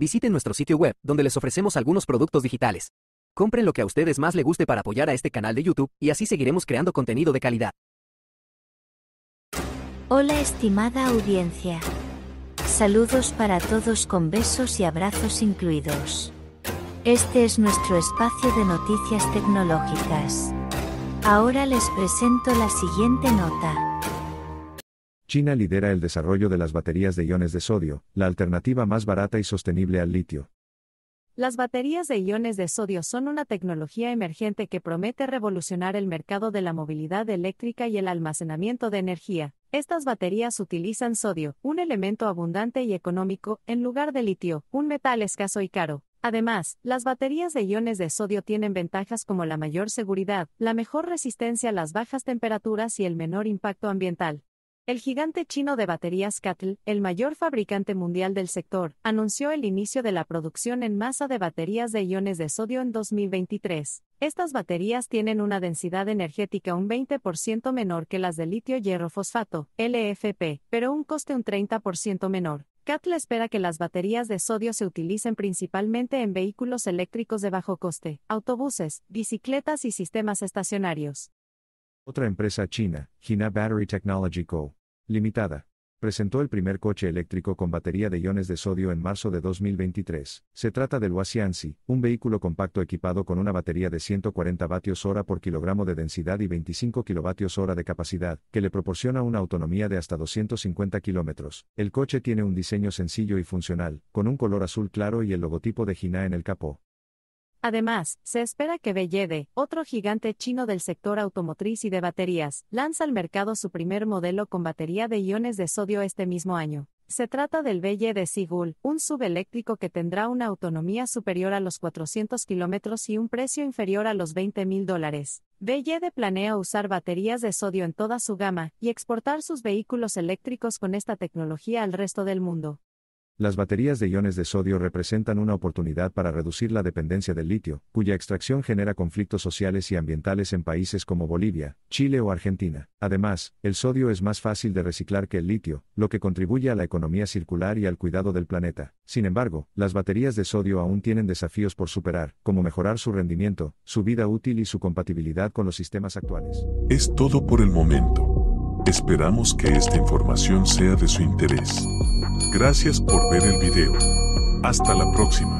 Visiten nuestro sitio web, donde les ofrecemos algunos productos digitales. Compren lo que a ustedes más les guste para apoyar a este canal de YouTube, y así seguiremos creando contenido de calidad. Hola estimada audiencia. Saludos para todos con besos y abrazos incluidos. Este es nuestro espacio de noticias tecnológicas. Ahora les presento la siguiente nota. China lidera el desarrollo de las baterías de iones de sodio, la alternativa más barata y sostenible al litio. Las baterías de iones de sodio son una tecnología emergente que promete revolucionar el mercado de la movilidad eléctrica y el almacenamiento de energía. Estas baterías utilizan sodio, un elemento abundante y económico, en lugar de litio, un metal escaso y caro. Además, las baterías de iones de sodio tienen ventajas como la mayor seguridad, la mejor resistencia a las bajas temperaturas y el menor impacto ambiental. El gigante chino de baterías CATL, el mayor fabricante mundial del sector, anunció el inicio de la producción en masa de baterías de iones de sodio en 2023. Estas baterías tienen una densidad energética un 20% menor que las de litio-hierro-fosfato, LFP, pero un coste un 30% menor. CATL espera que las baterías de sodio se utilicen principalmente en vehículos eléctricos de bajo coste, autobuses, bicicletas y sistemas estacionarios. Otra empresa china, China Battery Technology Co., limitada. Presentó el primer coche eléctrico con batería de iones de sodio en marzo de 2023. Se trata del Wasiansi, un vehículo compacto equipado con una batería de 140 vatios hora por kilogramo de densidad y 25 kilovatios hora de capacidad, que le proporciona una autonomía de hasta 250 kilómetros. El coche tiene un diseño sencillo y funcional, con un color azul claro y el logotipo de Gina en el capó. Además, se espera que Bellede, otro gigante chino del sector automotriz y de baterías, lance al mercado su primer modelo con batería de iones de sodio este mismo año. Se trata del Bellede Sigul, un subeléctrico que tendrá una autonomía superior a los 400 kilómetros y un precio inferior a los 20 mil dólares. Vellede planea usar baterías de sodio en toda su gama y exportar sus vehículos eléctricos con esta tecnología al resto del mundo. Las baterías de iones de sodio representan una oportunidad para reducir la dependencia del litio, cuya extracción genera conflictos sociales y ambientales en países como Bolivia, Chile o Argentina. Además, el sodio es más fácil de reciclar que el litio, lo que contribuye a la economía circular y al cuidado del planeta. Sin embargo, las baterías de sodio aún tienen desafíos por superar, como mejorar su rendimiento, su vida útil y su compatibilidad con los sistemas actuales. Es todo por el momento. Esperamos que esta información sea de su interés. Gracias por ver el video. Hasta la próxima.